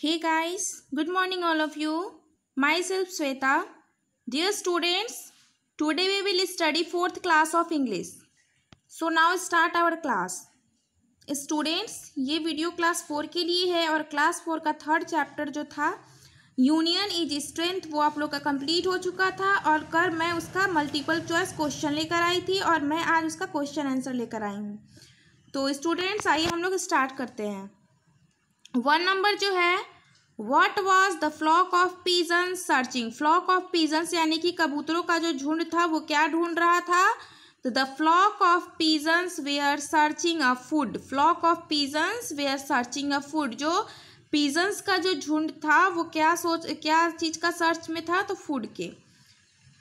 Hey good morning all of you myself Shweta dear students today we will study fourth class of English so now start our class students ये video class four के लिए है और class four का third chapter जो था union is strength वो आप लोग का कंप्लीट हो चुका था और कर मैं उसका मल्टीपल चॉइस क्वेश्चन लेकर आई थी और मैं आज उसका क्वेश्चन आंसर लेकर आई हूँ तो स्टूडेंट्स आइए हम लोग स्टार्ट करते हैं वन नंबर जो है what was the flock of pigeon searching flock of pigeons यानी कि कबूतरों का जो झुंड था वो क्या ढूंढ रहा था तो the flock of pigeons they are searching a food flock of pigeons they are searching a food जो पीजन्स का जो झुंड था वो क्या सोच क्या चीज़ का सर्च में था तो फूड के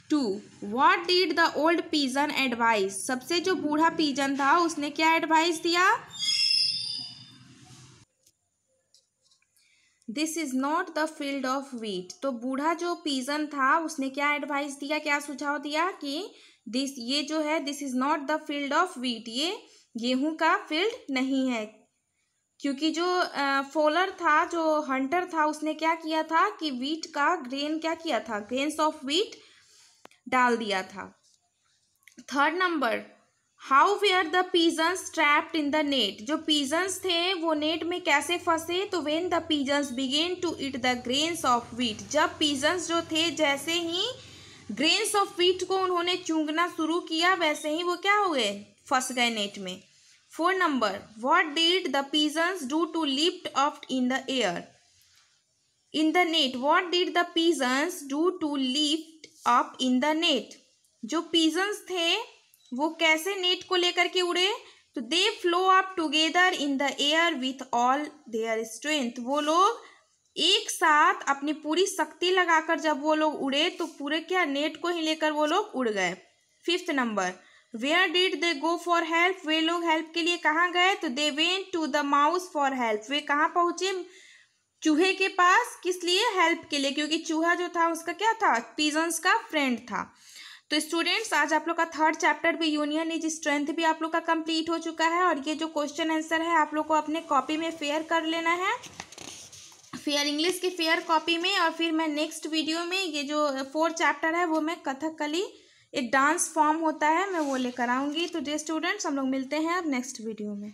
two what did the old pigeon advice सबसे जो बूढ़ा पीजन था उसने क्या एडवाइस दिया this is not the field of wheat तो बूढ़ा जो पीजन था उसने क्या एडवाइस दिया क्या सुझाव दिया कि दिस ये जो है this is not the field of wheat ये गेहूं का फील्ड नहीं है क्योंकि जो फोलर था जो हंटर था उसने क्या किया था कि वीट का ग्रेन क्या किया था ग्रेन्स ऑफ वीट डाल दिया था third number how are the pigeons trapped in the net जो पीजन्स थे वो नेट में कैसे फंसे तो when the pigeons began to eat the grains of wheat जब पीजन्स जो थे जैसे ही ग्रेन्स ऑफ वीट को उन्होंने चूंगना शुरू किया वैसे ही वो क्या हो गए फंस गए नेट में four number what did the pigeons do to lift off in the air in the net what did the pigeons do to lift up in the net जो पीजन्स थे वो कैसे नेट को लेकर के उड़े तो they flew up together in the air with all their strength वो लोग एक साथ अपनी पूरी शक्ति लगाकर जब वो लोग उड़े तो पूरे क्या नेट को ही लेकर वो लोग उड़ गए fifth number where did they go for help वे लोग हेल्प के लिए कहाँ गए तो they went to the mouse for help वे कहाँ पहुँचे चूहे के पास किस लिए हेल्प के लिए क्योंकि चूहा जो था उसका क्या था पीजन्स का फ्रेंड था तो स्टूडेंट्स आज आप लोग का थर्ड चैप्टर भी यूनियन इज स्ट्रेंथ भी आप लोग का कंप्लीट हो चुका है और ये जो क्वेश्चन आंसर है आप लोग को अपने कॉपी में फेयर कर लेना है फेयर इंग्लिश की फेयर कॉपी में और फिर मैं नेक्स्ट वीडियो में ये जो फोर्थ चैप्टर है वो मैं कथकली एक डांस फॉर्म होता है मैं वो लेकर आऊँगी तो डे स्टूडेंट्स हम लोग मिलते हैं अब नेक्स्ट वीडियो में